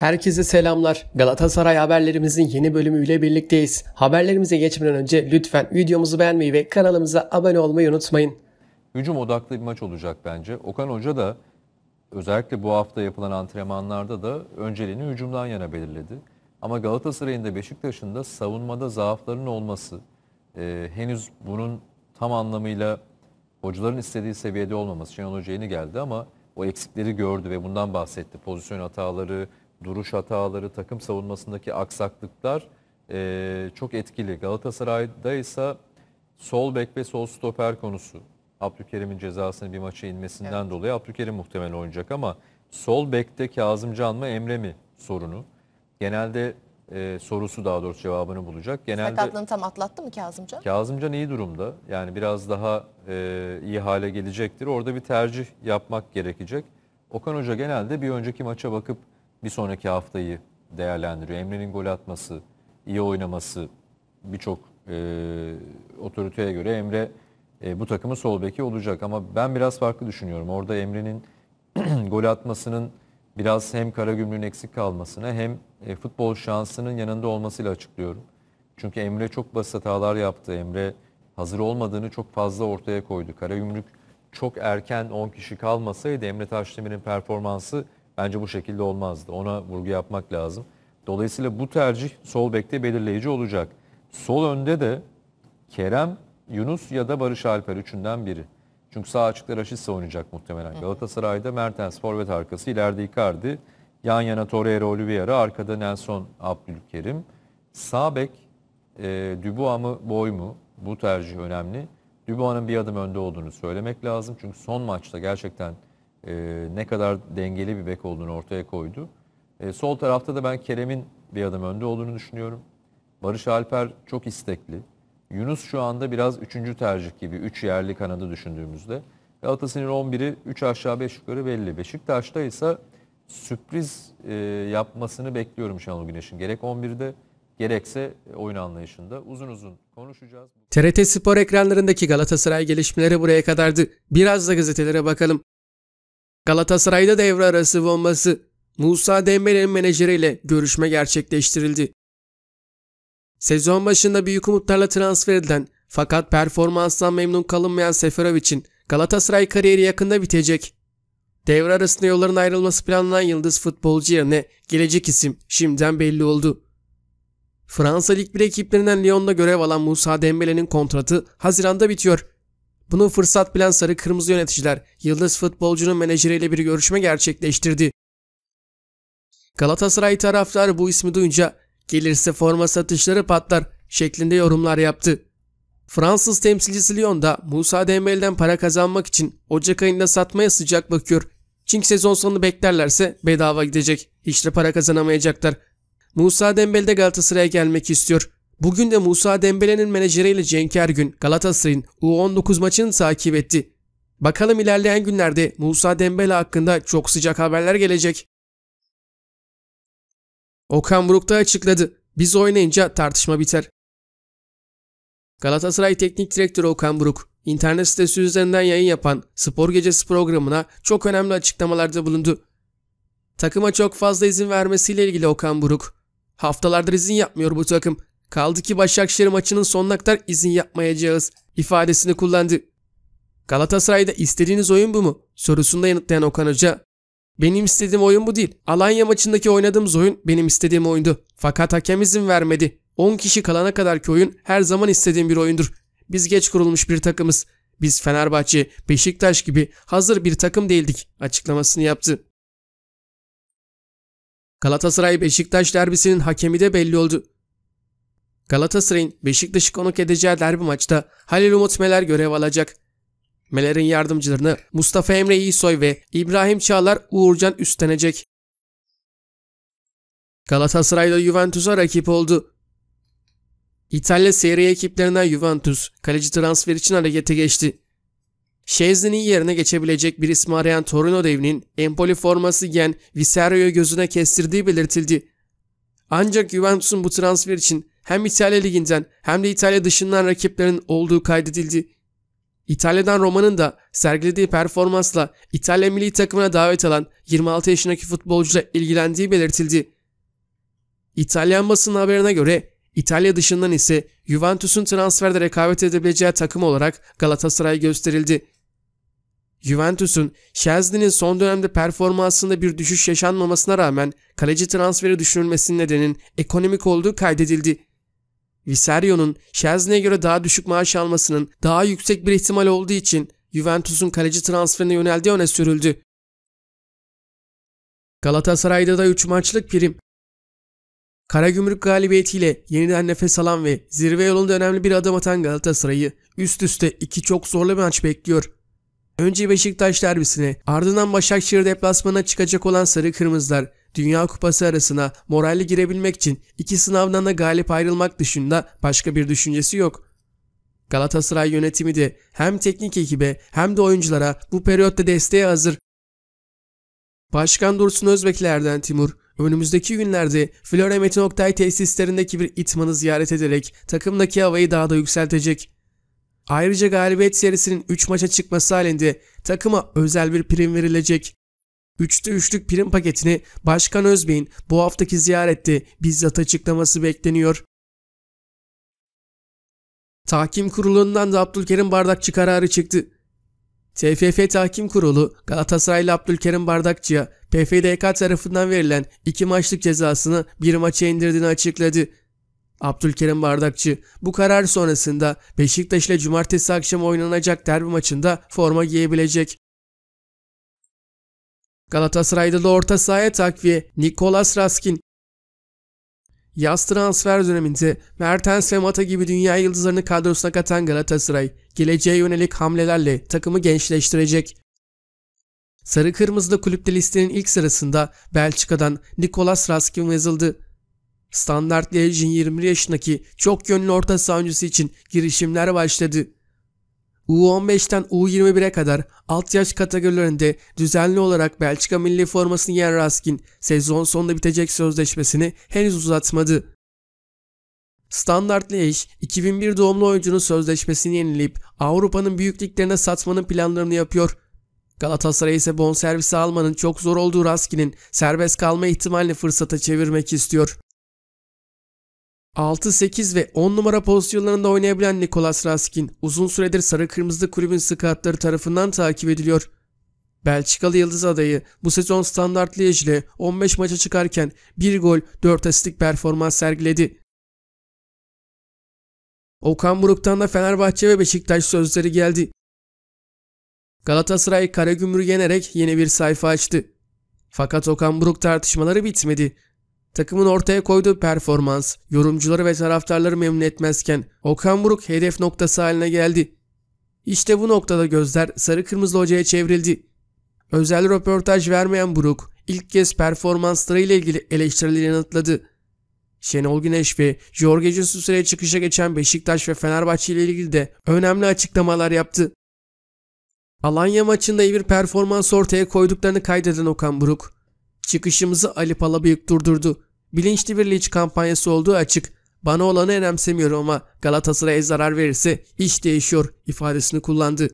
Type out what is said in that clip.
Herkese selamlar. Galatasaray haberlerimizin yeni bölümüyle birlikteyiz. Haberlerimize geçmeden önce lütfen videomuzu beğenmeyi ve kanalımıza abone olmayı unutmayın. Hücum odaklı bir maç olacak bence. Okan Hoca da özellikle bu hafta yapılan antrenmanlarda da önceliğini hücumdan yana belirledi. Ama Galatasaray'ın da Beşiktaş'ın da savunmada zaaflarının olması, e, henüz bunun tam anlamıyla hocaların istediği seviyede olmaması. Şenol Hoca yeni geldi ama o eksikleri gördü ve bundan bahsetti. Pozisyon hataları, duruş hataları, takım savunmasındaki aksaklıklar e, çok etkili. Galatasaray'da ise sol bek ve sol stoper konusu. Abdülkerim'in cezasını bir maça inmesinden evet. dolayı Abdülkerim muhtemel oynayacak ama sol bekte Kazım Can mı Emre mi sorunu. Genelde e, sorusu daha doğrusu cevabını bulacak. Genelde Sakatlığını tam atlattı mı Kazımcan? Kazımcan iyi durumda. Yani biraz daha e, iyi hale gelecektir. Orada bir tercih yapmak gerekecek. Okan Hoca genelde bir önceki maça bakıp bir sonraki haftayı değerlendiriyor. Emre'nin gol atması, iyi oynaması birçok e, otoriteye göre Emre e, bu takımın sol beki olacak. Ama ben biraz farklı düşünüyorum. Orada Emre'nin gol atmasının biraz hem Karagümrük'ün eksik kalmasına hem e, futbol şansının yanında olmasıyla açıklıyorum. Çünkü Emre çok basit hatalar yaptı. Emre hazır olmadığını çok fazla ortaya koydu. Karagümrük çok erken 10 kişi kalmasaydı Emre Taşdemir'in performansı Bence bu şekilde olmazdı. Ona vurgu yapmak lazım. Dolayısıyla bu tercih sol bekte belirleyici olacak. Sol önde de Kerem, Yunus ya da Barış Alper üçünden biri. Çünkü sağ açıkta Raşit oynayacak muhtemelen. Galatasaray'da Mertens forvet arkası, ileride Icardi, yan yana Torreira, Oliveira, arkada Nelson, Abdülkerim. Sağ bek e, Dubois mı, Boy mu? Bu tercih önemli. Dubois'ın bir adım önde olduğunu söylemek lazım. Çünkü son maçta gerçekten e, ne kadar dengeli bir bek olduğunu ortaya koydu. E, sol tarafta da ben Kerem'in bir adım önde olduğunu düşünüyorum. Barış Alper çok istekli. Yunus şu anda biraz üçüncü tercih gibi. Üç yerli kanadı düşündüğümüzde. Galatasaray'ın 11'i 3 aşağı 5 yukarı belli. Beşiktaş'ta ise sürpriz e, yapmasını bekliyorum Şenol Güneş'in. Gerek 11'de gerekse oyun anlayışında. Uzun uzun konuşacağız. TRT Spor ekranlarındaki Galatasaray gelişmeleri buraya kadardı. Biraz da gazetelere bakalım. Galatasaray'da devre arası bombası Musa Dembele'nin menajeriyle görüşme gerçekleştirildi. Sezon başında büyük umutlarla transfer edilen fakat performanstan memnun kalınmayan Seferovic'in Galatasaray kariyeri yakında bitecek. Devre arasında yolların ayrılması planlanan yıldız futbolcu yerine gelecek isim şimdiden belli oldu. Fransa Lig 1 ekiplerinden Lyon'da görev alan Musa Dembele'nin kontratı Haziran'da bitiyor. Bunu fırsat bilen sarı kırmızı yöneticiler yıldız futbolcunun menajeriyle bir görüşme gerçekleştirdi. Galatasaray taraftarı bu ismi duyunca gelirse forma satışları patlar şeklinde yorumlar yaptı. Fransız temsilcisi Lyon da Musa Dembele'den para kazanmak için Ocak ayında satmaya sıcak bakıyor. Çünkü sezon sonunu beklerlerse bedava gidecek. Hiç de para kazanamayacaklar. Musa Dembele de Galatasaray'a gelmek istiyor. Bugün de Musa Dembele'nin menajeriyle Cenk Ergün Galatasaray'ın U19 maçını takip etti. Bakalım ilerleyen günlerde Musa Dembele hakkında çok sıcak haberler gelecek. Okan Buruk da açıkladı. Biz oynayınca tartışma biter. Galatasaray Teknik Direktörü Okan Buruk, internet sitesi üzerinden yayın yapan Spor Gecesi programına çok önemli açıklamalarda bulundu. Takıma çok fazla izin vermesiyle ilgili Okan Buruk, haftalardır izin yapmıyor bu takım. Kaldı ki Başakşehir maçının sonuna kadar izin yapmayacağız ifadesini kullandı. Galatasaray'da istediğiniz oyun bu mu? sorusunda yanıtlayan Okan Hoca benim istediğim oyun bu değil. Alanya maçındaki oynadığımız oyun benim istediğim oyundu. Fakat hakem izin vermedi. 10 kişi kalana kadar ki oyun her zaman istediğim bir oyundur. Biz geç kurulmuş bir takımız. Biz Fenerbahçe, Beşiktaş gibi hazır bir takım değildik açıklamasını yaptı. Galatasaray Beşiktaş derbisinin hakemi de belli oldu. Galatasaray'ın Beşiktaş'ı konuk edeceği derbi maçta Halil Umut Meler görev alacak. Meler'in yardımcılarını Mustafa Emre İsoy ve İbrahim Çağlar Uğurcan üstlenecek. Galatasaray'da Juventus'a rakip oldu. İtalya Serie ekiplerinden Juventus, kaleci transfer için harekete geçti. Şezni'nin yerine geçebilecek bir ismi arayan Torino devinin Empoli forması giyen Viserio'yu gözüne kestirdiği belirtildi. Ancak Juventus'un bu transfer için hem İtalya liginden hem de İtalya dışından rakiplerin olduğu kaydedildi. İtalya'dan Roma'nın da sergilediği performansla İtalya milli takımına davet alan 26 yaşındaki futbolcuyla ilgilendiği belirtildi. İtalyan basın haberine göre İtalya dışından ise Juventus'un transferde rekabet edebileceği takım olarak Galatasaray gösterildi. Juventus'un Şezli'nin son dönemde performansında bir düşüş yaşanmamasına rağmen kaleci transferi düşünülmesinin nedeninin ekonomik olduğu kaydedildi. Viserio'nun Şezne'ye göre daha düşük maaş almasının daha yüksek bir ihtimal olduğu için Juventus'un kaleci transferine yöneldiği öne sürüldü. Galatasaray'da da 3 maçlık prim. Karagümrük galibiyetiyle yeniden nefes alan ve zirve yolunda önemli bir adım atan Galatasaray'ı üst üste iki çok zorlu maç bekliyor. Önce Beşiktaş derbisine ardından Başakşehir deplasmanına çıkacak olan Sarı Kırmızılar Dünya Kupası arasına moralli girebilmek için iki sınavdan da galip ayrılmak dışında başka bir düşüncesi yok. Galatasaray yönetimi de hem teknik ekibe hem de oyunculara bu periyotta desteğe hazır. Başkan Dursun Özbeklerden Timur, önümüzdeki günlerde Flora Metin Oktay tesislerindeki bir itmanı ziyaret ederek takımdaki havayı daha da yükseltecek. Ayrıca galibiyet serisinin 3 maça çıkması halinde takıma özel bir prim verilecek. Üçte üçlük prim paketini Başkan Özbey'in bu haftaki ziyarette bizzat açıklaması bekleniyor. Tahkim kurulundan da Abdülkerim Bardakçı kararı çıktı. TFF Tahkim Kurulu Galatasaraylı Abdülkerim Bardakçı'ya PFDK tarafından verilen iki maçlık cezasını bir maça indirdiğini açıkladı. Abdülkerim Bardakçı bu karar sonrasında Beşiktaş ile cumartesi akşamı oynanacak derbi maçında forma giyebilecek. Galatasaray'da da orta sahaya takviye Nikolas Raskin. Yaz transfer döneminde Mertens ve Mata gibi dünya yıldızlarını kadrosuna katan Galatasaray, geleceğe yönelik hamlelerle takımı gençleştirecek. Sarı kırmızıda kulüpte listenin ilk sırasında Belçika'dan Nikolas Raskin yazıldı. Standart Lejin 21 yaşındaki çok yönlü orta saha için girişimler başladı. U15'ten U21'e kadar alt yaş kategorilerinde düzenli olarak Belçika milli formasını giyen Raskin sezon sonunda bitecek sözleşmesini henüz uzatmadı. Standart Liège 2001 doğumlu oyuncunun sözleşmesini yenileyip Avrupa'nın büyük liglerine satmanın planlarını yapıyor. Galatasaray ise bonservisi almanın çok zor olduğu Raskin'in serbest kalma ihtimalini fırsata çevirmek istiyor. 6, 8 ve 10 numara pozisyonlarında oynayabilen Nikolas Raskin uzun süredir Sarı Kırmızı Kulübün skatları tarafından takip ediliyor. Belçikalı yıldız adayı bu sezon standart Liège 15 maça çıkarken 1 gol 4 asistlik performans sergiledi. Okan Buruk'tan da Fenerbahçe ve Beşiktaş sözleri geldi. Galatasaray Karagümrük'ü yenerek yeni bir sayfa açtı. Fakat Okan Buruk tartışmaları bitmedi. Takımın ortaya koyduğu performans yorumcuları ve taraftarları memnun etmezken Okan Buruk hedef noktası haline geldi. İşte bu noktada gözler sarı kırmızı hocaya çevrildi. Özel röportaj vermeyen Buruk ilk kez performanslarıyla ilgili eleştirileri yanıtladı. Şenol Güneş ve Jorge Jesus'e çıkışa geçen Beşiktaş ve Fenerbahçe ile ilgili de önemli açıklamalar yaptı. Alanya maçında iyi bir performans ortaya koyduklarını kaydeden Okan Buruk, çıkışımızı Ali Palabıyık durdurdu. Bilinçli bir linç kampanyası olduğu açık. Bana olanı önemsemiyorum ama Galatasaray'a zarar verirse iş değişiyor ifadesini kullandı.